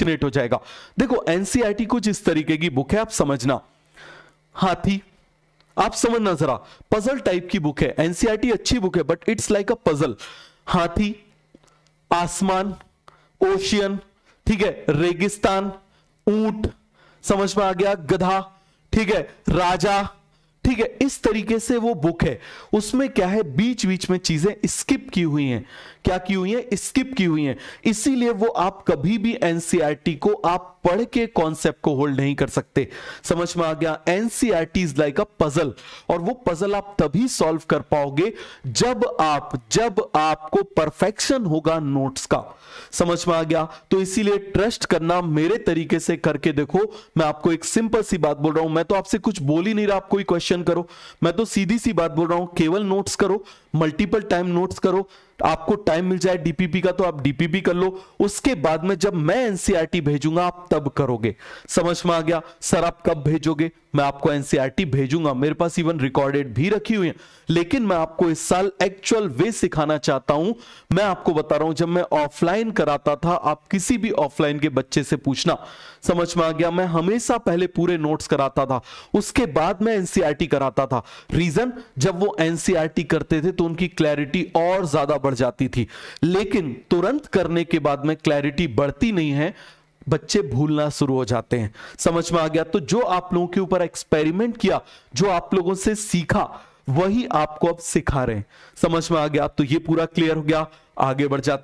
हो जाएगा देखो एनसीआरटी कुछ इस तरीके की बुक है आप समझना हाथी आप समझना जरा पजल टाइप की बुक है एनसीआरटी e अच्छी बुक है but it's like a puzzle हाथी आसमान ओशियन ठीक है रेगिस्तान ऊंट समझ में आ गया गधा ठीक है राजा ठीक है इस तरीके से वो बुक है उसमें क्या है बीच बीच में चीजें स्किप की हुई हैं क्या की हुई है स्किप की हुई हैं इसीलिए वो आप कभी भी एनसीईआरटी e को आप पढ़ के कॉन्सेप्ट को होल्ड नहीं कर सकते समझ में आ गया NCERT is like a puzzle और वो पजल आप तभी सॉल्व कर पाओगे जब आप जब आपको परफेक्शन होगा नोट्स का समझ में आ गया तो इसीलिए ट्रस्ट करना मेरे तरीके से करके देखो मैं आपको एक सिंपल सी बात बोल रहा हूं मैं तो आपसे कुछ बोल ही नहीं रहा आप कोई क्वेश्चन क्वेश्चन करो मैं तो सीधी सी बात बोल रहा हूं केवल नोट्स करो मल्टीपल टाइम नोट्स करो आपको टाइम मिल जाए डीपीपी का तो आप डीपीपी कर लो उसके बाद में जब मैं एनसीईआरटी e भेजूंगा आप तब करोगे समझ में आ गया सर आप कब भेजोगे मैं आपको एनसीईआरटी e भेजूंगा मेरे पास इवन रिकॉर्डेड भी रखी हुई है लेकिन मैं आपको इस साल एक्चुअल वे सिखाना चाहता हूं मैं आपको बता रहा हूं जब मैं ऑफलाइन कराता था आप किसी भी ऑफलाइन के बच्चे से पूछना समझ में आ गया मैं हमेशा पहले पूरे नोट्स कराता था उसके बाद मैं एनसीआरटी e कराता था रीजन जब वो एनसीआरटी करते थे तो उनकी क्लैरिटी और ज्यादा बढ़ बढ़ जाती थी लेकिन तुरंत करने के बाद में क्लैरिटी बढ़ती नहीं है बच्चे भूलना शुरू हो जाते हैं समझ में आ गया तो जो आप लोगों के ऊपर एक्सपेरिमेंट किया जो आप लोगों से सीखा वही आपको अब सिखा रहे हैं समझ में आ गया तो ये पूरा क्लियर हो गया आगे बढ़ जाते